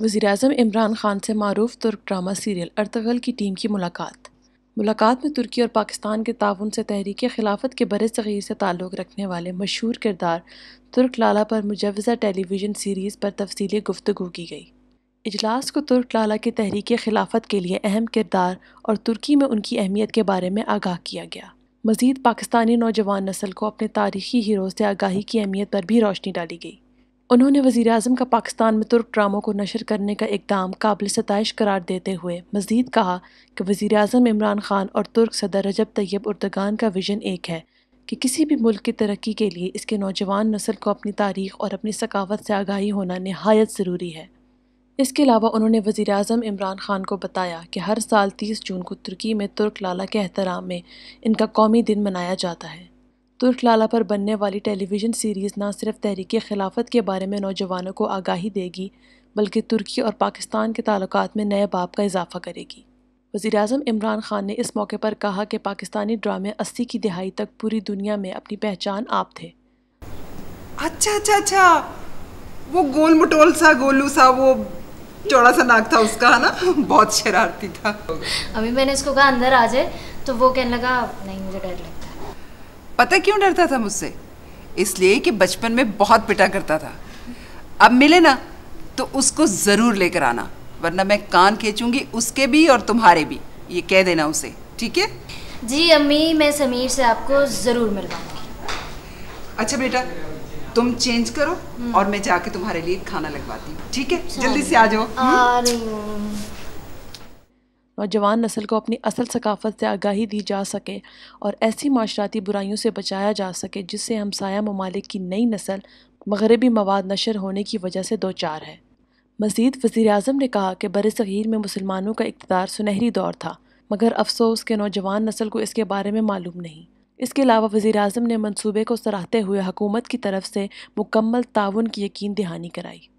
वज़ी अजम इमरान खान से मरूफ तुर्क ड्रामा सीरियल अरतगल की टीम की मुलाकात मुलाकात में तुर्की और पाकिस्तान के ताउन से तहरीक खिलाफत के बर सग़ीर से ताल्लुक़ रखने वाले मशहूर किरदार तुर्क लाला पर मुजवज़ा टेलीविज़न सीरीज़ पर तफसीली गुफ्तु की गई इजलास को तुर्क लाला की तहरीक खिलाफत के लिए अहम किरदार और तुर्की में उनकी अहमियत के बारे में आगाह किया गया मज़ीद पाकिस्तानी नौजवान नस्ल को अपने तारीखी हीरो से आगाही की अहमियत पर भी रोशनी डाली गई उन्होंने वज़ी अजम का पाकिस्तान में तुर्क ड्रामों को नशर करने का इकदाम काबिल सतश करार देते हुए मजीद कहा कि वजीर अजम इमरान खान और तुर्क सदर रजब तैयब उर्दगान का विजन एक है कि किसी भी मुल्क की तरक्की के लिए इसके नौजवान नस्ल को अपनी तारीख और अपनी सकावत से आगाही होना नहायत ज़रूरी है इसके अलावा उन्होंने वज़ी अजम इमरान खान को बताया कि हर साल तीस जून को तुर्की में तुर्क लाला के एहतराम में इनका कौमी दिन मनाया जाता है तुर्क लाला पर बनने वाली टेलीविज़न सीरीज़ न सिर्फ तहरीक खिलाफत के बारे में नौजवानों को आगाही देगी बल्कि तुर्की और पाकिस्तान के तल्क में नए बाप का इजाफा करेगी वज़ी अजम इमरान खान ने इस मौके पर कहा कि पाकिस्तानी ड्रामे अस्सी की दिहाई तक पूरी दुनिया में अपनी पहचान आप थे अच्छा अच्छा अच्छा वो गोल मटोल सा गोलू सा वो चौड़ा सा नाक था उसका है ना बहुत शरारती था अभी मैंने इसको कहा अंदर आ जाए तो वो कहने लगा नहीं मुझे डर लगता पता क्यों डरता था मुझसे इसलिए कि बचपन में बहुत पिटा करता था अब मिले ना तो उसको ज़रूर लेकर आना वरना मैं कान खींचूंगी उसके भी और तुम्हारे भी ये कह देना उसे ठीक है जी अम्मी मैं समीर से आपको ज़रूर मिलवाऊंगी अच्छा बेटा तुम चेंज करो हम्म। और मैं जाके तुम्हारे लिए खाना लगवाती हूँ ठीक है जल्दी से आ जाओ हम्म? आ रही हूँ नौजवान नस्ल को अपनी असल सकाफ़त से आगाही दी जा सके और ऐसी माशराती बुराइयों से बचाया जा सके जिससे हमसाया ममालिक की नई नस्ल मगरबी मवाद नशर होने की वजह से दो चार है मजीद वजीर अजम ने कहा कि बर सग़ीर में मुसलमानों का इकतदार सुनहरी दौर था मगर अफसोस के नौजवान नस्ल को इसके बारे में मालूम नहीं इसके अलावा वज़ी अजम ने मनसूबे को सराहते हुए हकूमत की तरफ से मुकम्मल ताउन की यकीन दहानी कराई